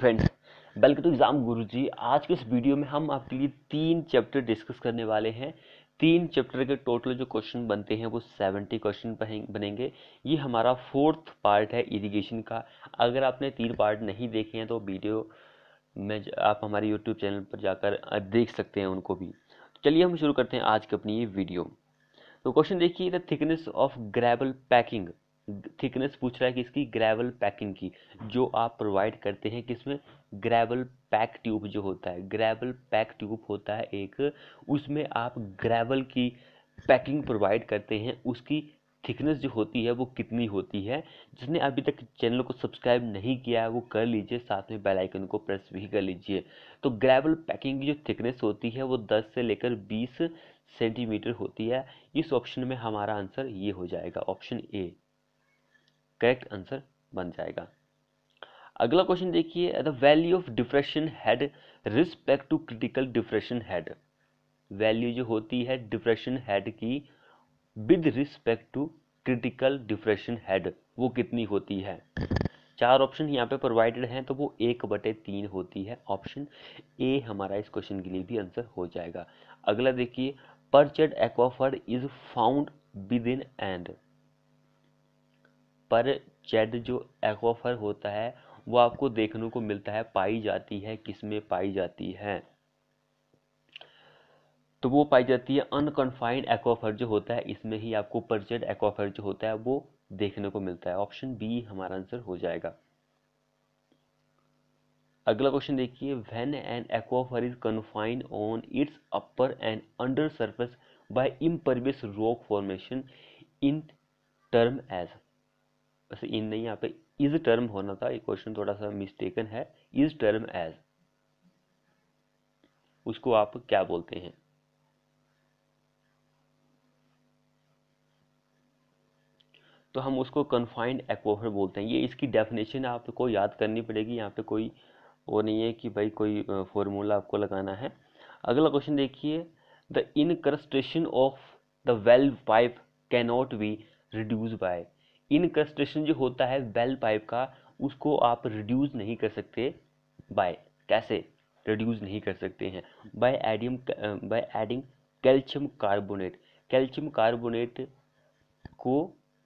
friends welcome to exam Guruji आज के इस वीडियो में हम आपके लिए तीन चैप्टर डिस्कस करने वाले हैं तीन चैप्टर के टोटल जो क्वेश्चन बनते हैं वो सेवेंटी क्वेश्चन बनेंगे ये हमारा फोर्थ पार्ट है इरिगेशन का अगर आपने तीन पार्ट नहीं देखे हैं तो वीडियो में आप हमारे यूट्यूब चैनल पर जाकर देख सकते हैं उनको भी तो चलिए हम शुरू करते हैं आज की अपनी ये वीडियो तो क्वेश्चन देखिए the thickness of gravel packing thickness पूछ रहा है कि इसकी ग्रेवल पैकिंग की जो आप प्रोवाइड करते हैं किसमें ग्रेवल पैक ट्यूब जो होता है ग्रेवल पैक ट्यूब होता है एक उसमें आप ग्रेवल की पैकिंग प्रोवाइड करते हैं उसकी थिकनेस जो होती है वो कितनी होती है जिसने अभी तक चैनल को सब्सक्राइब नहीं किया है वो कर लीजिए साथ में बेल आइकन को प्रेस भी कर लीजिए तो ग्रेवल पैकिंग की जो थिकनेस होती है वो 10 से लेकर 20 सेंटीमीटर होती है इस ऑप्शन में हमारा आंसर ये हो जाएगा ऑप्शन ए करेक्ट आंसर बन जाएगा अगला क्वेश्चन देखिए the value of depression head respect to critical depression head value जो होती है डिप्रेशन हेड की with respect to critical depression head वो कितनी होती है चार ऑप्शन यहाँ पे प्रोवाइडेड हैं तो वो एक बटे तीन होती है ऑप्शन ए हमारा इस क्वेश्चन के लिए भी आंसर हो जाएगा अगला देखिए perched aquifer is found within and perched जो एक्वाफर होता है वो आपको देखने को मिलता है पाई जाती है किसमें पाई जाती है तो वो पाई जाती है अनकन्फाइंड एक्वाफर जो होता है इसमें ही आपको परचेड एक्वाफर जो होता है वो देखने को मिलता है ऑप्शन बी हमारा आंसर हो जाएगा अगला क्वेश्चन देखिए when an aquifer is confined on its upper and under surface by impervious rock formation in term as वैसे इन नहीं यहाँ पे इज टर्म होना था ये क्वेश्चन थोड़ा सा मिस्टेकन है इज टर्म एज उसको आप क्या बोलते हैं तो हम उसको कन्फाइंड एक्वाफर बोलते हैं ये इसकी डेफिनेशन आपको याद करनी पड़ेगी यहाँ पे कोई वो नहीं है कि भाई कोई फॉर्मूला आपको लगाना है अगला क्वेश्चन देखिए the incrustation of the well pipe cannot be reduce by incrustation जो होता है बेल पाइप का उसको आप रिड्यूस नहीं कर सकते बाय कैसे रिड्यूस नहीं कर सकते हैं बाय एडियम by adding calcium carbonate calcium carbonate को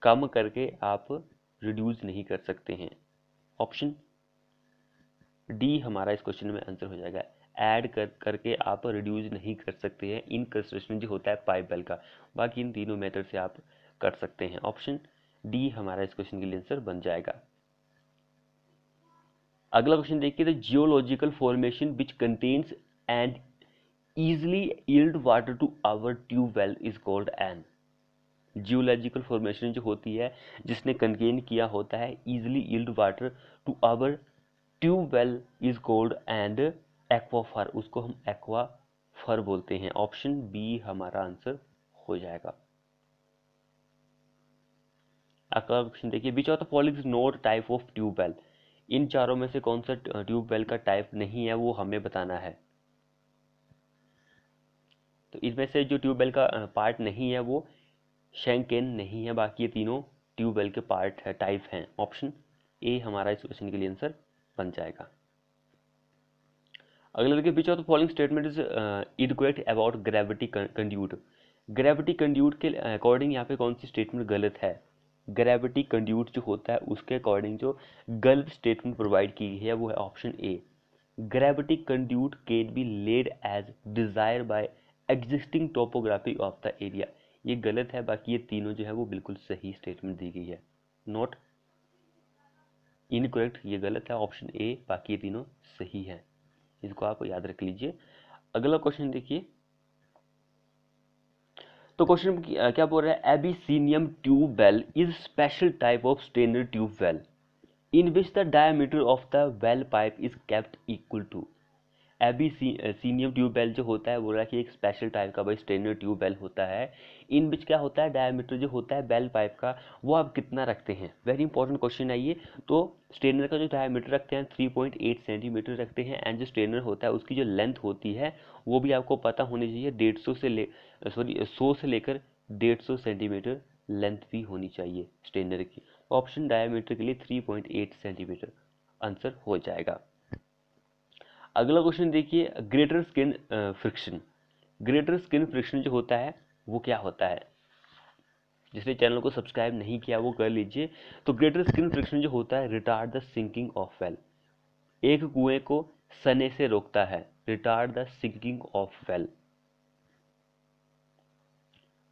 कम करके आप रिड्यूस नहीं कर सकते हैं ऑप्शन डी हमारा इस क्वेश्चन में आंसर हो जाएगा ऐड कर करके आप रिड्यूस नहीं कर सकते हैं इनकस्ट्रेशन जो होता है पाइप बेल का बाकी इन तीनों मेथड से आप कर सकते हैं ऑप्शन डी हमारा इस क्वेश्चन के लिए आंसर बन जाएगा अगला क्वेश्चन देखिए the geological formation which contains and easily yield water to our tube well is called an geological formation जो होती है जिसने कंटेन किया होता है easily yield water to our tube well is called and aquifer उसको हम एक्वाफर बोलते हैं ऑप्शन बी हमारा आंसर हो जाएगा आपका क्वेश्चन देखिए बीच ऑफ द तो not type of tube well इन चारों में से कौन सा ट्यूब वेल का टाइप नहीं है वो हमें बताना है तो इसमें से जो ट्यूबवेल का पार्ट नहीं है वो शेंकेन नहीं है बाकी ये तीनों ट्यूबवेल के पार्ट है टाइप हैं ऑप्शन ए हमारा इस क्वेश्चन के लिए आंसर बन जाएगा अगला देखिए बीच ऑफ द तो following statement is adequate about gravity conduit gravity conduit के अकॉर्डिंग यहाँ पे कौन सी स्टेटमेंट गलत है ग्रेविटी कंड्यूट जो होता है उसके अकॉर्डिंग जो गल्फ स्टेटमेंट प्रोवाइड की गई है वो है option A gravity conduit can be laid as desire by existing topography of the area ये गलत है बाकी ये तीनों जो है वो बिल्कुल सही स्टेटमेंट दी गई है नोट इनकरेक्ट ये गलत है ऑप्शन ए बाकी ये तीनों सही है इसको आप याद रख लीजिए अगला क्वेश्चन देखिए तो क्वेश्चन क्या बोल रहा है Abyssinian tube well is special type of strainer tube well in which the diameter of the well pipe is kept equal to Abyssinian well जो होता है बोल रहा है कि एक स्पेशल टाइप का भाई स्ट्रेनर वेल होता है इन बीच क्या होता है डायमीटर जो होता है बेल पाइप का वो आप कितना रखते हैं वेरी इंपॉर्टेंट क्वेश्चन है ये तो स्ट्रेनर का जो डायमीटर रखते हैं थ्री पॉइंट एट सेंटीमीटर रखते हैं एंड जो स्ट्रेनर होता है उसकी जो लेंथ होती है वो भी आपको पता होनी चाहिए डेढ़ सौ से ले सॉरी सौ से लेकर डेढ़ सौ सेंटीमीटर लेंथ भी होनी चाहिए स्टेनर की ऑप्शन डायमीटर के लिए three point eight centimetre answer हो जाएगा अगला क्वेश्चन देखिए greater skin friction greater skin friction जो होता है वो क्या होता है जिसने चैनल को सब्सक्राइब नहीं किया वो कर लीजिए तो ग्रेटर स्किन फ्रिक्शन जो होता है retard the sinking of well एक कुएं को सने से रोकता है retard the sinking of well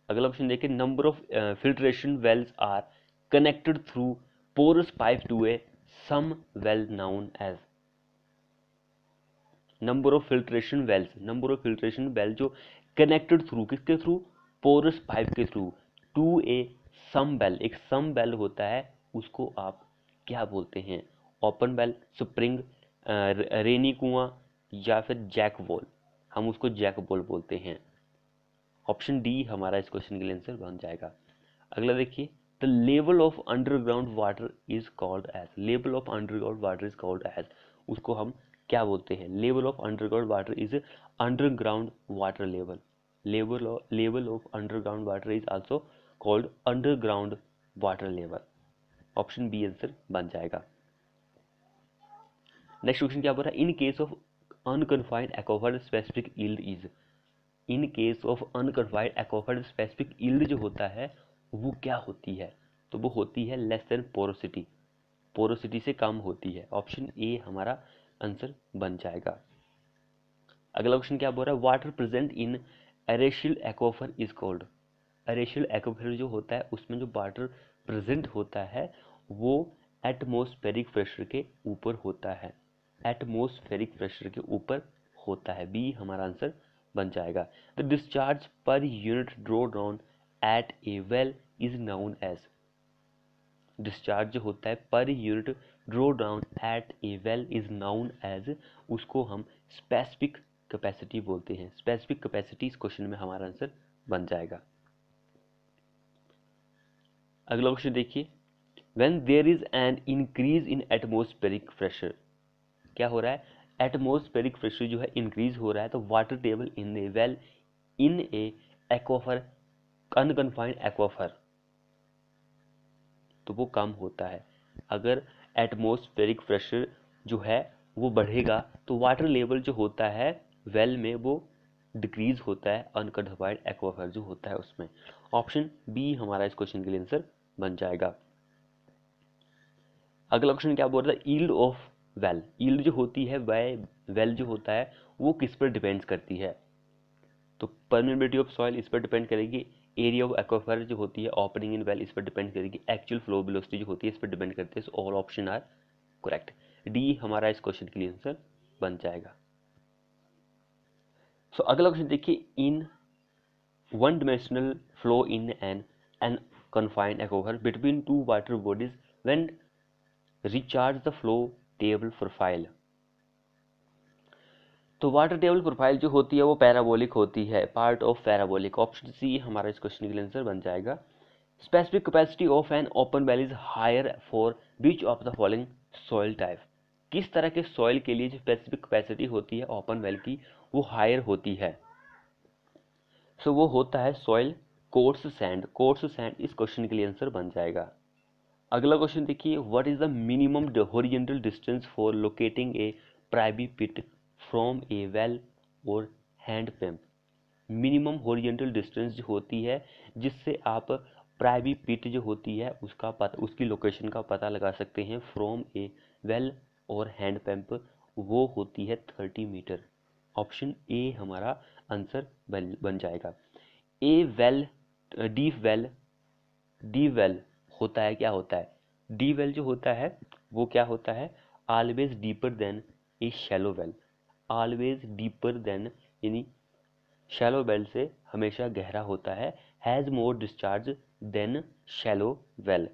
अगला ऑप्शन देखिए number of filtration wells are connected through porous pipe to a sump well known as number of filtration wells number of filtration well जो कनेक्टेड थ्रू किसके थ्रू porous pipe के through to a sump well एक sump well होता है उसको आप क्या बोलते हैं ओपन बेल स्प्रिंग रेनी कुआं या फिर जैक वॉल हम उसको जैक वॉल बोलते हैं ऑप्शन डी हमारा इस क्वेश्चन के लिए आंसर बन जाएगा अगला देखिए the level of underground water is called as level of underground water is called as उसको हम क्या बोलते हैं level of underground water is underground water level level level of underground water is also called underground water level option B answer बन जाएगा next question क्या बोल रहा है in case of unconfined aquifer specific yield is in case of unconfined aquifer specific yield जो होता है वो क्या होती है तो वो होती है लेस देन पोरोसिटी पोरोसिटी से कम होती है ऑप्शन ए हमारा आंसर बन जाएगा अगला क्वेश्चन क्या बोल रहा है water present in artesian aquifer is called artesian aquifer जो होता है उसमें जो वाटर प्रेजेंट होता है वो एटमोस्फेरिक प्रेशर के ऊपर होता है एटमोस्फेरिक प्रेशर के ऊपर होता है बी हमारा आंसर बन जाएगा the discharge per unit draw down at a well is known as discharge जो होता है per unit draw down at a well is known as उसको हम स्पेसिफिक कैपेसिटी बोलते हैं स्पेसिफिक कैपेसिटी इस क्वेश्चन में हमारा आंसर बन जाएगा अगला क्वेश्चन देखिए when there is an increase in atmospheric pressure क्या हो रहा है एटमोस्फेरिक प्रेशर जो है इंक्रीज हो रहा है तो water table in a well in a aquifer unconfined aquifer तो वो कम होता है अगर एटमोस्फेरिक प्रेशर जो है वो बढ़ेगा तो वाटर लेवल जो होता है वेल में वो डिक्रीज होता है अनकडवाइड एक्वाफर जो होता है उसमें ऑप्शन बी हमारा इस क्वेश्चन के लिए आंसर बन जाएगा अगला ऑप्शन क्या बोल रहा है ईल्ड ऑफ वेल ईल्ड जो होती है वह वेल जो होता है वो किस पर डिपेंड्स करती है तो परमिबिलिटी ऑफ सॉइल इस पर डिपेंड करेगी एरिया ऑफ एक्वाफर जो होती है ओपनिंग इन वेल इस पर डिपेंड करेगी एक्चुअल फ्लो बिलोसिटी जो होती है इस पर डिपेंड करती है so all option are correct D हमारा इस क्वेश्चन के लिए आंसर बन जाएगा सो so, अगला क्वेश्चन देखिए in one dimensional flow in an unconfined aquifer between two water bodies when recharge the flow table profile तो वाटर टेबल प्रोफाइल जो होती है वो पैराबोलिक होती है part of parabolic option C हमारा इस क्वेश्चन के लिए आंसर बन जाएगा specific capacity of an open well is higher for which of the following soil type किस तरह के सॉइल के लिए जो स्पेसिफिक कैपेसिटी होती है ओपन वेल की वो हायर होती है सो so, वो होता है soil coarse sand coarse sand इस क्वेश्चन के लिए आंसर बन जाएगा अगला क्वेश्चन देखिए what is the minimum horizontal distance for locating a privy pit from a well और hand pump minimum horizontal distance जो होती है जिससे आप प्राइवी पिट जो होती है उसका पता उसकी लोकेशन का पता लगा सकते हैं फ्रॉम ए वेल और हैंड पम्प वो होती है थर्टी मीटर ऑप्शन ए हमारा आंसर बन बन जाएगा A well D well D well होता है क्या होता है डी वेल जो होता है वो क्या होता है always deeper than a shallow well always deeper than यानी शैलो वेल से हमेशा गहरा होता है has more discharge than shallow well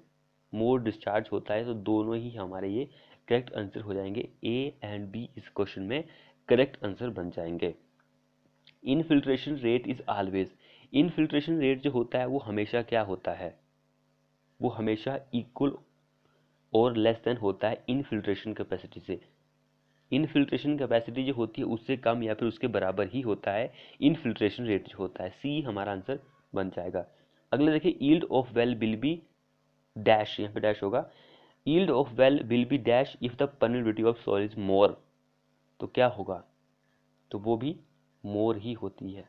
more discharge होता है तो दोनों ही हमारे ये करेक्ट आंसर हो जाएंगे ए एंड बी इस क्वेश्चन में करेक्ट आंसर बन जाएंगे infiltration rate is always infiltration rate जो होता है वो हमेशा क्या होता है वो हमेशा इक्वल और लेस देन होता है इनफिल्ट्रेशन कैपेसिटी से इनफिल्ट्रेशन कैपेसिटी जो होती है उससे कम या फिर उसके बराबर ही होता है इनफिल्ट्रेशन रेट जो होता है सी हमारा आंसर बन जाएगा अगला देखिए yield of well will be dash यहाँ पे डैश होगा yield of well will be dash if the permeability of soil is more तो क्या होगा तो वो भी मोर ही होती है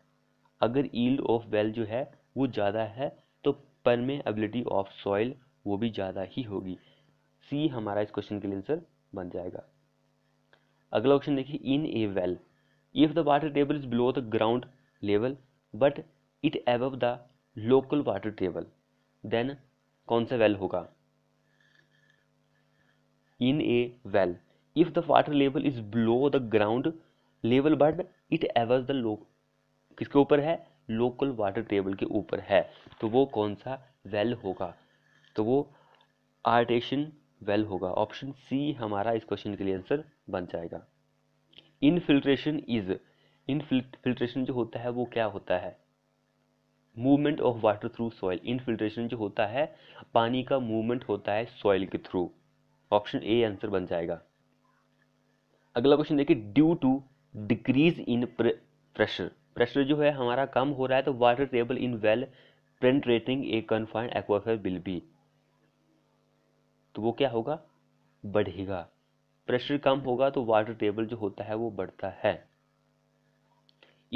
अगर ईल्ड ऑफ वेल जो है वो ज़्यादा है तो परमेबिलिटी ऑफ सॉइल वो भी ज़्यादा ही होगी सी हमारा इस क्वेश्चन के लिए आंसर बन जाएगा अगला ऑप्शन देखिए in a well if the water table is below the ground level but it above the local water table then कौन सा वेल होगा in a well if the water level is below the ground level but it above the low किसके ऊपर है local water table के ऊपर है तो वो कौन सा वेल होगा तो वो आर्टेशन वेल होगा ऑप्शन सी हमारा इस क्वेश्चन के लिए आंसर बन जाएगा इनफिल्ट्रेशन इज इनफिल्ट्रेशन जो होता है वो क्या होता है movement of water through soil infiltration जो होता है पानी का मूवमेंट होता है सॉइल के थ्रू ऑप्शन ए आंसर बन जाएगा अगला क्वेश्चन देखिए due to decrease in pressure pressure जो है हमारा कम हो रहा है तो water table in well penetrating a confined aquifer will be तो वो क्या होगा बढ़ेगा प्रेशर कम होगा तो वाटर टेबल जो होता है वो बढ़ता है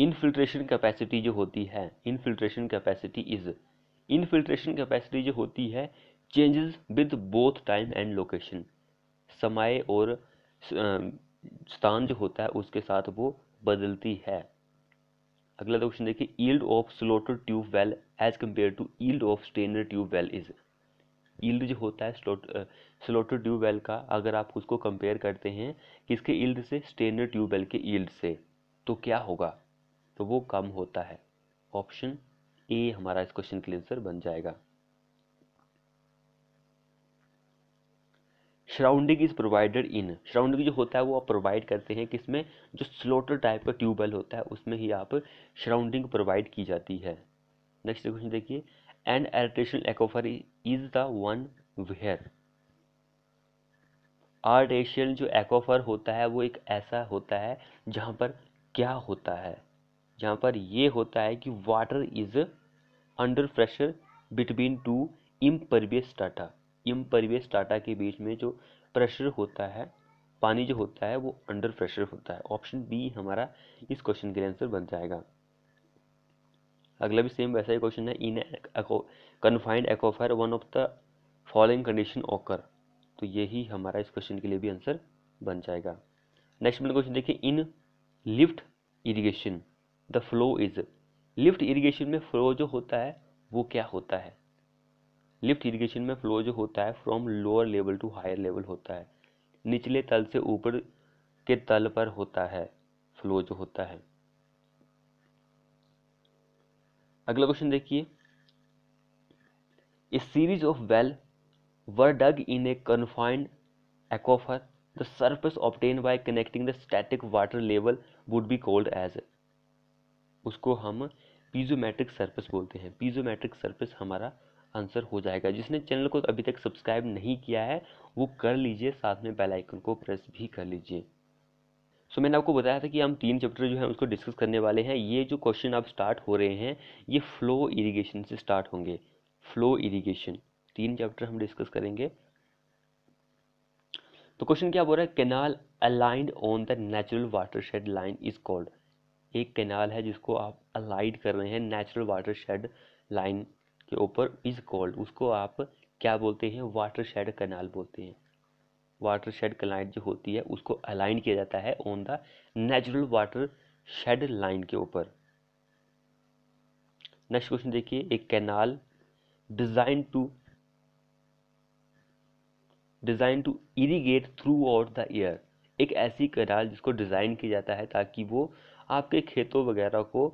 इनफिल्ट्रेशन कैपेसिटी जो होती है infiltration capacity is infiltration capacity जो होती है changes with both time and location समय और स्थान जो होता है उसके साथ वो बदलती है अगला क्वेश्चन देखिए yield of slotted tube well as compare to yield of strainer tube well is yield जो होता है स्लोट स्लोटर ट्यूबवेल का अगर आप उसको कंपेयर करते हैं किसके ईल्ड से स्टेनर ट्यूबवेल के ईल्ड से तो क्या होगा तो वो कम होता है ऑप्शन ए हमारा इस क्वेश्चन के आंसर बन जाएगा श्राउंडिंग इज प्रोवाइडेड इन श्राउंडिंग जो होता है वो आप प्रोवाइड करते हैं किसमें जो स्लोटर टाइप का ट्यूबवेल होता है उसमें ही आप श्राउंडिंग प्रोवाइड की जाती है नेक्स्ट क्वेश्चन देखिए and artificial aquifer is the one where artesian जो एक्वाफर होता है वो एक ऐसा होता है जहाँ पर क्या होता है जहाँ पर ये होता है कि water is under pressure between two impervious Tata impervious Tata के बीच में जो प्रेशर होता है पानी जो होता है वो अंडर प्रेशर होता है ऑप्शन बी हमारा इस क्वेश्चन के आंसर बन जाएगा अगला भी सेम वैसा ही क्वेश्चन है in confined aquifer one of the following condition occur तो यही हमारा इस क्वेश्चन के लिए भी आंसर बन जाएगा नेक्स्ट मैंने क्वेश्चन देखिए in lift irrigation the flow is lift irrigation में फ्लो जो होता है वो क्या होता है लिफ्ट इरीगेशन में फ्लो जो होता है from lower level to higher level होता है निचले तल से ऊपर के तल पर होता है फ्लो जो होता है अगला क्वेश्चन देखिए a series of well were dug in a confined aquifer the surface obtained by connecting the static water level would be called as उसको हम पीजोमेट्रिक सर्फेस बोलते हैं पीजोमेट्रिक सर्फेस हमारा आंसर हो जाएगा जिसने चैनल को अभी तक सब्सक्राइब नहीं किया है वो कर लीजिए साथ में बेल आइकन को प्रेस भी कर लीजिए सो मैंने आपको बताया था कि हम तीन चैप्टर जो है उसको डिस्कस करने वाले हैं ये जो क्वेश्चन आप स्टार्ट हो रहे हैं ये फ्लो इरीगेशन से स्टार्ट होंगे फ्लो इरीगेशन तीन चैप्टर हम डिस्कस करेंगे तो क्वेश्चन क्या बोल रहा है canal aligned on the natural watershed line is called एक कैनाल है जिसको आप अलाइड कर रहे हैं नेचुरल वाटर शेड लाइन के ऊपर इज कॉल्ड उसको आप क्या बोलते हैं वाटर शेड कैनाल बोलते हैं वाटर शेड क्लाइंट जो होती है उसको अलाइन किया जाता है on the natural watershed line के ऊपर नेक्स्ट क्वेश्चन देखिए एक canal design to design to irrigate throughout the year एक ऐसी कैनाल जिसको डिज़ाइन किया जाता है ताकि वो आपके खेतों वगैरह को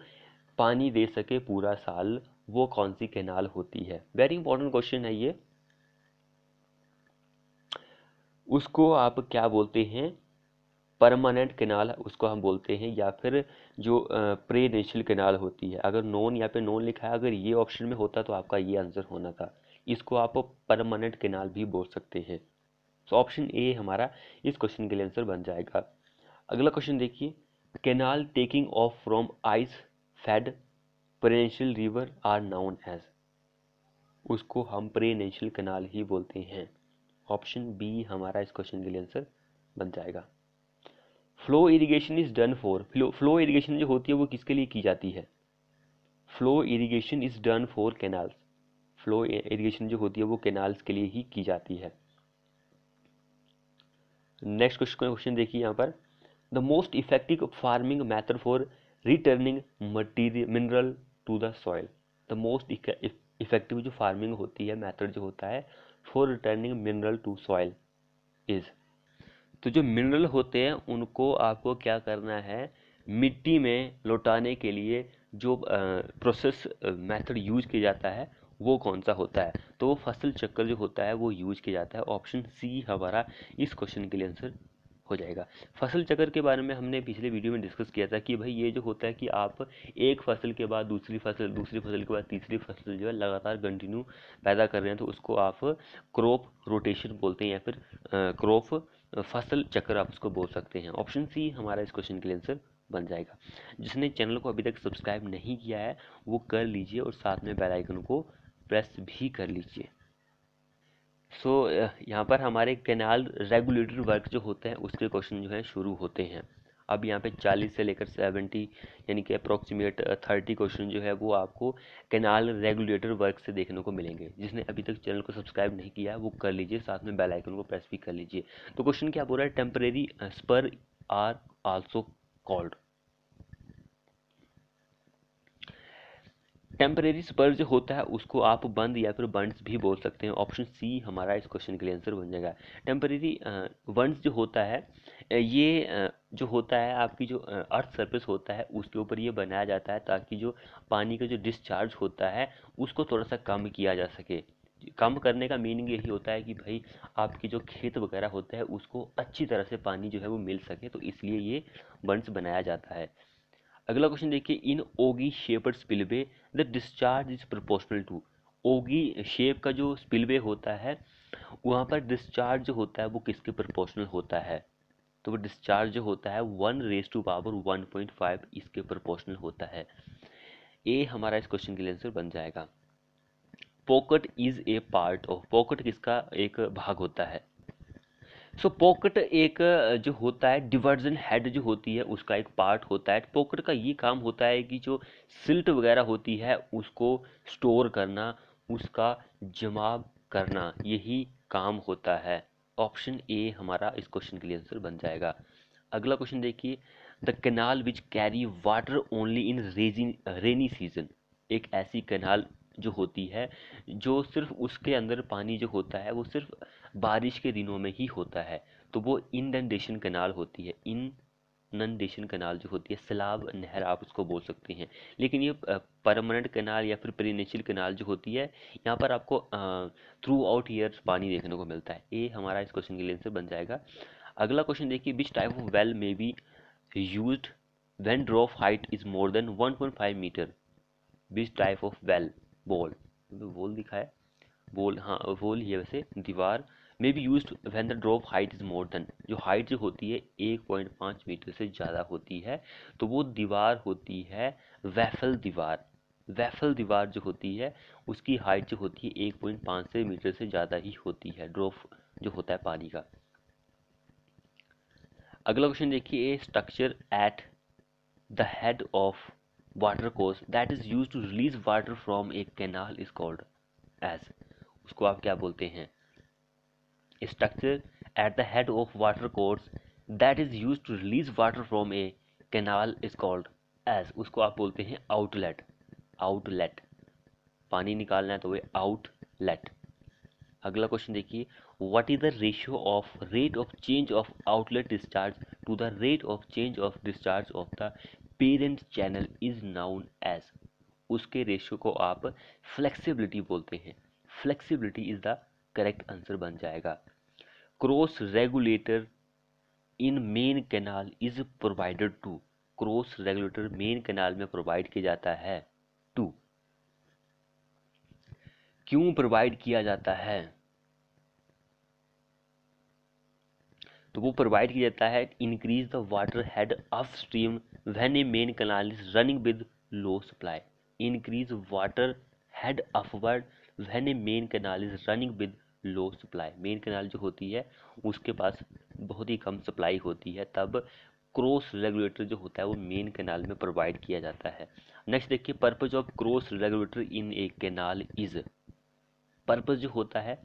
पानी दे सके पूरा साल वो कौन सी कैनाल होती है वेरी इंपॉर्टेंट क्वेश्चन है ये उसको आप क्या बोलते हैं परमानेंट कैनाल उसको हम बोलते हैं या फिर जो प्रे नेशनल कैनाल होती है अगर नॉन या पे नॉन लिखा है अगर ये ऑप्शन में होता तो आपका ये आंसर होना था इसको आप परमानेंट कैनाल भी बोल सकते हैं सो ऑप्शन ए हमारा इस क्वेश्चन के लिए आंसर बन जाएगा अगला क्वेश्चन देखिए canal taking off from ice fed perennial river are known as उसको हम प्रेनेशियल कैनाल ही बोलते हैं ऑप्शन बी हमारा इस क्वेश्चन के लिए आंसर बन जाएगा flow irrigation is done for flow irrigation जो होती है वो किसके लिए की जाती है flow irrigation is done for canals flow irrigation जो होती है वो कैनाल्स के लिए ही की जाती है नेक्स्ट क्वेश्चन देखिए यहाँ पर the most effective farming method for returning material mineral to the soil the most effective जो फार्मिंग होती है मैथड जो होता है for returning mineral to soil is तो जो मिनरल होते हैं उनको आपको क्या करना है मिट्टी में लौटाने के लिए जो प्रोसेस मेथड यूज किया जाता है वो कौन सा होता है तो वो फसल चक्कर जो होता है वो यूज किया जाता है ऑप्शन सी हमारा इस क्वेश्चन के लिए आंसर हो जाएगा फसल चक्र के बारे में हमने पिछले वीडियो में डिस्कस किया था कि भाई ये जो होता है कि आप एक फसल के बाद दूसरी फसल दूसरी फसल के बाद तीसरी फसल जो है लगातार कंटिन्यू पैदा कर रहे हैं तो उसको आप क्रॉप रोटेशन बोलते हैं या फिर क्रॉप फसल चक्र आप उसको बोल सकते हैं ऑप्शन सी हमारा इस क्वेश्चन के लिए आंसर बन जाएगा जिसने चैनल को अभी तक सब्सक्राइब नहीं किया है वो कर लीजिए और साथ में बेल आइकन को प्रेस भी कर लीजिए सो so, यहाँ पर हमारे कैनाल रेगुलेटरी वर्क जो होते हैं उसके क्वेश्चन जो हैं शुरू होते हैं अब यहाँ पे 40 से लेकर 70 यानी कि अप्रोक्सीमेट 30 क्वेश्चन जो है वो आपको कैनाल रेगुलेटर वर्क से देखने को मिलेंगे जिसने अभी तक चैनल को सब्सक्राइब नहीं किया वो कर लीजिए साथ में बेल आइकन को प्रेस भी कर लीजिए तो क्वेश्चन क्या बोल रहा है temporary spur are also called temporary spurs जो होता है उसको आप बंद या फिर बंड्स भी बोल सकते हैं ऑप्शन सी हमारा इस क्वेश्चन के लिए आंसर बन जाएगा टेम्परेरी बंड्स जो होता है ये जो होता है आपकी जो अर्थ सरफेस होता है उसके ऊपर ये बनाया जाता है ताकि जो पानी का जो डिस्चार्ज होता है उसको थोड़ा सा कम किया जा सके कम करने का मीनिंग यही होता है कि भाई आपके जो खेत वगैरह होता है उसको अच्छी तरह से पानी जो है वो मिल सके तो इसलिए ये बंड्स बनाया जाता है अगला क्वेश्चन देखिए in ogee shaped spillway the discharge is proportional to ogee shape का जो स्पिलवे होता है वहाँ पर डिस्चार्ज होता है वो किसके प्रोपोर्शनल होता है तो वो डिस्चार्ज जो होता है one raise to power one point five इसके प्रोपोर्शनल होता है ए हमारा इस क्वेश्चन के लिए आंसर बन जाएगा pocket is a part of pocket किसका एक भाग होता है सो so, पॉकेट एक जो होता है डिवर्जन हेड जो होती है उसका एक पार्ट होता है पॉकेट का ये काम होता है कि जो सिल्ट वगैरह होती है उसको स्टोर करना उसका जमाव करना यही काम होता है ऑप्शन ए हमारा इस क्वेश्चन के लिए आंसर बन जाएगा अगला क्वेश्चन देखिए the canal which carry water only in raising rainy season एक ऐसी कैनाल जो होती है जो सिर्फ उसके अंदर पानी जो होता है वो सिर्फ बारिश के दिनों में ही होता है तो वो इंडेंडेशन कनाल होती है इन नंदेशन कनाल जो होती है सलाब नहर आप उसको बोल सकते हैं लेकिन ये परमानेंट कनाल या फिर प्रीनेशियल कनाल जो होती है यहाँ पर आपको थ्रू आउट ईयर पानी देखने को मिलता है ये हमारा इस क्वेश्चन के लिए आंसर बन जाएगा अगला क्वेश्चन देखिए which type of well may be use when drop height is more than five metre which type of well बोल बोल है बोल हाँ बोल ही वैसे दीवार may be use when the drop height is more than जो हाइट जो होती है एक पॉइंट पाँच मीटर से ज़्यादा होती है तो वो दीवार होती है वैफल दीवार वैफल दीवार जो होती है उसकी हाइट जो होती है एक पॉइंट पाँच से मीटर से ज़्यादा ही होती है ड्रॉप जो होता है पानी का अगला क्वेश्चन देखिए a structure at the head of watercourse that is use to release water from a canal is called as उसको आप क्या बोलते हैं structure at the head of water course that is used to release water from a canal is called as उसको आप बोलते हैं outlet outlet पानी निकालना है तो वे आउटलेट अगला क्वेश्चन देखिए what is the ratio of rate of change of outlet discharge to the rate of change of discharge of the parent channel is known as उसके रेशियो को आप फ्लेक्सिबिलिटी बोलते हैं flexibility is the correct answer बन जाएगा cross regulator in main canal is provided to cross regulator main canal में provide किया जाता है टू क्यों प्रोवाइड किया जाता है तो वो प्रोवाइड किया जाता है increase the water head of stream when a main canal is running with low supply increase water head upward when a main canal is running with low supply main canal जो होती है उसके पास बहुत ही कम supply होती है तब cross regulator जो होता है वो मेन कैनाल में प्रोवाइड किया जाता है नेक्स्ट देखिए purpose of cross regulator in a canal is purpose जो होता है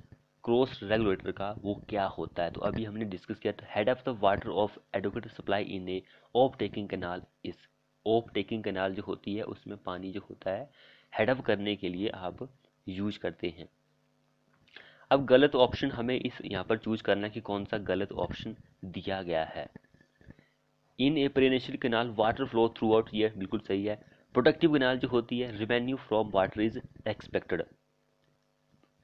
क्रॉस रेगुलेटर का वो क्या होता है तो अभी हमने डिस्कस किया था head of the water of adequate supply in a off taking canal is off taking canal जो होती है उसमें पानी जो होता है हेड ऑफ करने के लिए आप यूज करते हैं अब गलत ऑप्शन हमें इस यहाँ पर चूज करना है कि कौन सा गलत ऑप्शन दिया गया है in a perennial canal water flow throughout ये बिल्कुल सही है प्रोडक्टिव कैनाल जो होती है revenue from water is expected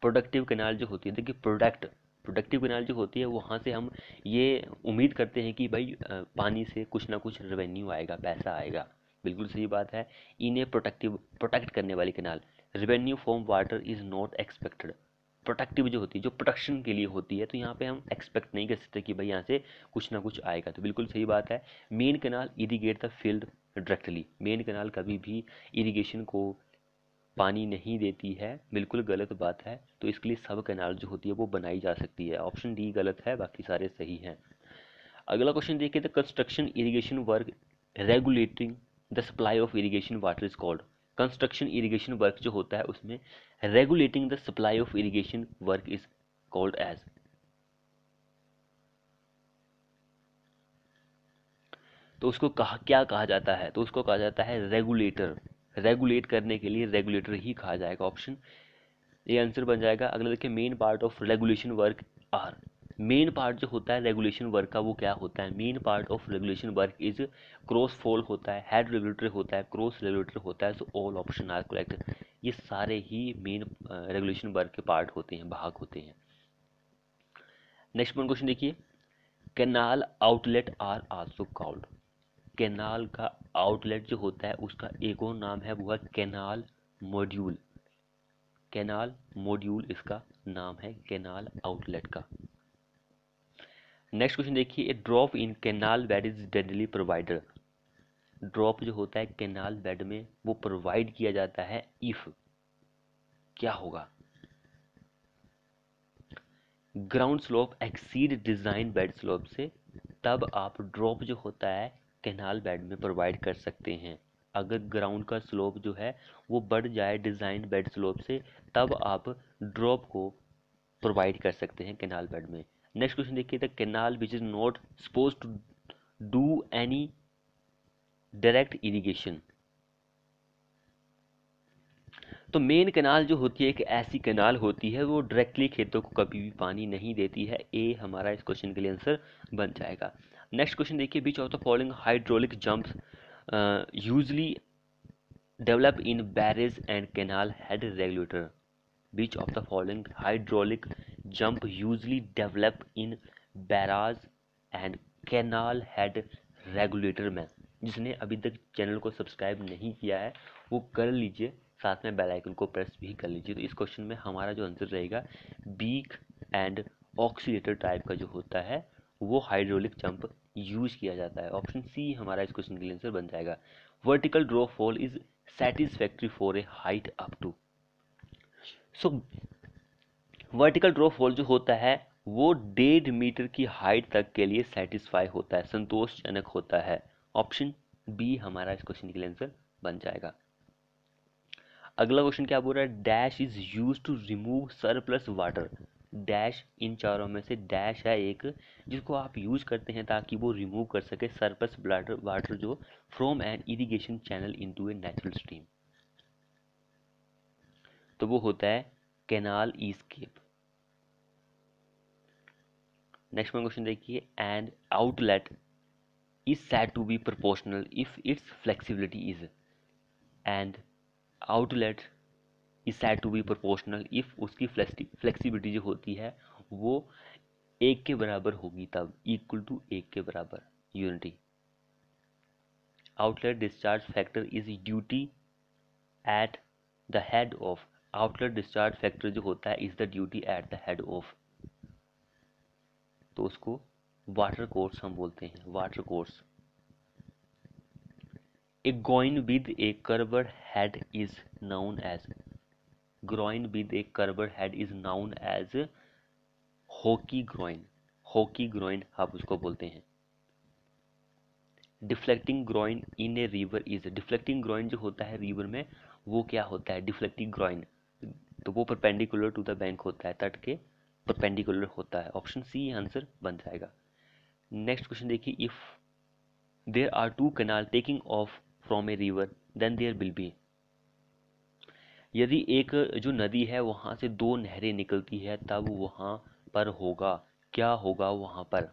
productive canal जो होती है देखिए प्रोडक्ट प्रोडक्टिव कैनाल जो होती है वहाँ से हम ये उम्मीद करते हैं कि भाई पानी से कुछ ना कुछ रेवेन्यू आएगा पैसा आएगा बिल्कुल सही बात है इन ए प्रोटेक्टिव प्रोटेक्ट करने वाली canal revenue from water is not expected protective जो होती है जो प्रोटेक्शन के लिए होती है तो यहाँ पे हम एक्सपेक्ट नहीं कर सकते कि भाई यहाँ से कुछ ना कुछ आएगा तो बिल्कुल सही बात है main canal irrigate the field directly main canal कभी भी इरीगेशन को पानी नहीं देती है बिल्कुल गलत बात है तो इसके लिए सब कैनाल जो होती है वो बनाई जा सकती है ऑप्शन डी गलत है बाकी सारे सही हैं अगला क्वेश्चन देखिए the construction irrigation work regulating the supply of irrigation water is called construction irrigation work जो होता है उसमें regulating the supply of irrigation work is called as तो उसको कहा क्या कहा जाता है तो उसको कहा जाता है रेगुलेटर रेगुलेट करने के लिए रेगुलेटर ही कहा जाएगा ऑप्शन ये आंसर बन जाएगा अगला देखिए main part of regulation work are main part जो होता है रेगुलेशन वर्क का वो क्या होता है main part of regulation work is cross fall होता है हेड रेगुलेटर होता है क्रॉस रेगुलेटर होता है so all option are correct ये सारे ही मेन रेगुलेशन वर्क के पार्ट होते हैं भाग होते हैं नेक्स्ट वन क्वेश्चन देखिए canal outlet are also called canal का आउटलेट जो होता है उसका एक और नाम है वो है कैनाल मॉड्यूल कैनाल मॉड्यूल इसका नाम है कैनाल आउटलेट का नेक्स्ट क्वेश्चन देखिए a drop in canal bed is deadly provider drop जो होता है कैनाल बेड में वो प्रोवाइड किया जाता है इफ क्या होगा ground slope exceed design bed slope से तब आप ड्रॉप जो होता है कैनाल बेड में प्रोवाइड कर सकते हैं अगर ग्राउंड का स्लोप जो है वो बढ़ जाए डिज़ाइन बेड स्लोप से तब आप ड्रॉप को प्रोवाइड कर सकते हैं कैनाल बेड में नेक्स्ट क्वेश्चन देखिए the canal which is not suppose to do any direct irrigation तो मेन कैनाल जो होती है एक ऐसी कैनाल होती है वो डायरेक्टली खेतों को कभी भी पानी नहीं देती है ए हमारा इस क्वेश्चन के लिए आंसर बन जाएगा नेक्स्ट क्वेश्चन देखिए which of the following hydraulic jumps usually develop in barrage and canal head regulator which of the following hydraulic jump usually develop in barrage and canal head regulator में जिसने अभी तक channel को subscribe नहीं किया है वो कर लीजिए साथ में बेल आइकन को प्रेस भी कर लीजिए तो इस क्वेश्चन में हमारा जो आंसर रहेगा बीक एंड ऑक्सीडेटर टाइप का जो होता है वो हाइड्रोलिक जंप यूज किया जाता है ऑप्शन सी हमारा इस क्वेश्चन के लिए आंसर बन जाएगा vertical drop fall is satisfactory for a height up to so vertical drop wall जो होता है वो डेढ़ मीटर की हाइट तक के लिए सेटिस्फाई होता है संतोषजनक होता है ऑप्शन बी हमारा इस क्वेश्चन के लिए आंसर बन जाएगा अगला क्वेश्चन क्या बोल रहा है dash is use to remove surplus water dash इन चारों में से डैश है एक जिसको आप यूज करते हैं ताकि वो रिमूव कर सके सरप्लस वाटर वाटर जो from an irrigation channel into a natural stream तो वो होता है कैनाल ईस्केप नेक्स्ट में क्वेश्चन देखिए and outlet is said to be proportional if its flexibility is and outlet is said to be proportional if उसकी flexibility जो होती है वो एक के बराबर होगी तब इक्वल टू एक के बराबर unity outlet discharge factor is duty at the head of outlet discharge factor जो होता है is the duty at the head of तो उसको वाटर कोर्स हम बोलते हैं watercourse a groyne with a curved head is known as groyne with a curved head is known as hockey groyne hockey groyne आप उसको बोलते हैं deflecting groyne in a river is deflecting groyne जो होता है river में वो क्या होता है डिफ्लेक्टिंग ग्रोइन तो वो परपेंडिकुलर टू द बैंक होता है तट के परपेंडिकुलर होता है ऑप्शन सी आंसर बन जाएगा नेक्स्ट क्वेश्चन देखिए if there are two canal taking off from a river then there will be यदि एक जो नदी है वहाँ से दो नहरें निकलती है तब वहाँ पर होगा क्या होगा वहाँ पर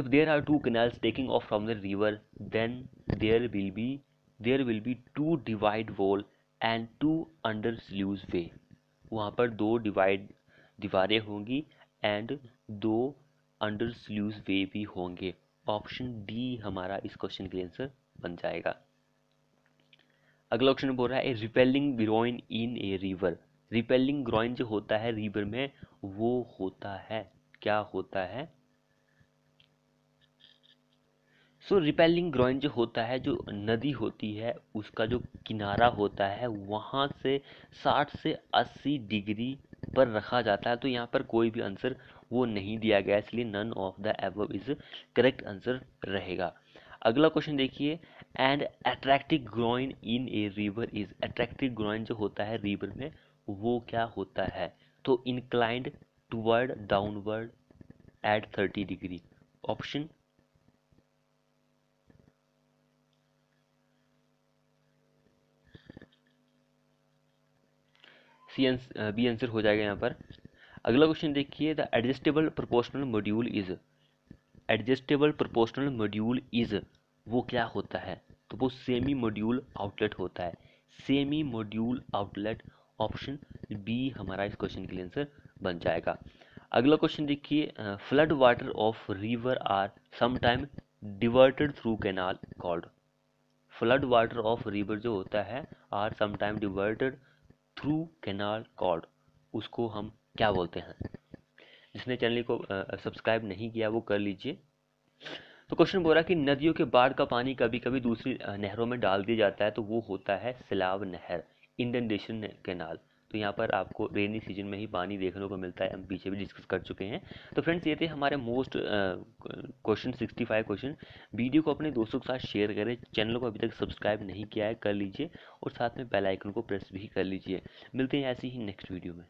if there are two canals taking off from the river then there will be there will be two divide wall and two under sluice way वहाँ पर दो डिवाइड दीवारें होंगी एंड दो अंडर स्ल्यूज वे भी होंगे ऑप्शन डी हमारा इस क्वेश्चन के आंसर बन जाएगा अगला ऑप्शन बोल रहा है repelling groyne in a river repelling groyne जो होता है रिवर में वो होता है क्या होता है सो रिपेलिंग ग्रॉइन जो होता है जो नदी होती है उसका जो किनारा होता है वहाँ से 60 से 80 डिग्री पर रखा जाता है तो यहाँ पर कोई भी आंसर वो नहीं दिया गया इसलिए none of the above is correct answer रहेगा अगला क्वेश्चन देखिए and attractive groyne in a river is attractive groyne जो होता है रिवर में वो क्या होता है तो inclined toward downward at thirty degree option C and B answer हो जाएगा यहाँ पर अगला क्वेश्चन देखिए the adjustable proportional module is adjustable proportional module is वो क्या होता है तो वो सेमी मॉड्यूल आउटलेट होता है semi module outlet option B हमारा इस क्वेश्चन के लिए आंसर बन जाएगा अगला क्वेश्चन देखिए flood water of river are समाइम diverted through canal called flood water of river जो होता है आर समाइम डिवर्टेड थ्रू कैनाल कॉर्ड उसको हम क्या बोलते हैं जिसने चैनल को सब्सक्राइब नहीं किया वो कर लीजिए तो क्वेश्चन बोल रहा कि नदियों के बाढ़ का पानी कभी कभी दूसरी नहरों में डाल दिया जाता है तो वो होता है सिलाव नहर इंडन डेशन कैनाल तो यहाँ पर आपको रेनी सीजन में ही पानी देखने को मिलता है हम पीछे भी डिस्कस कर चुके हैं तो फ्रेंड्स ये थे हमारे most question sixty five question video को अपने दोस्तों के साथ शेयर करें चैनल को अभी तक सब्सक्राइब नहीं किया है कर लीजिए और साथ में बेलाइकन को प्रेस भी कर लीजिए मिलते हैं ऐसे ही नेक्स्ट वीडियो में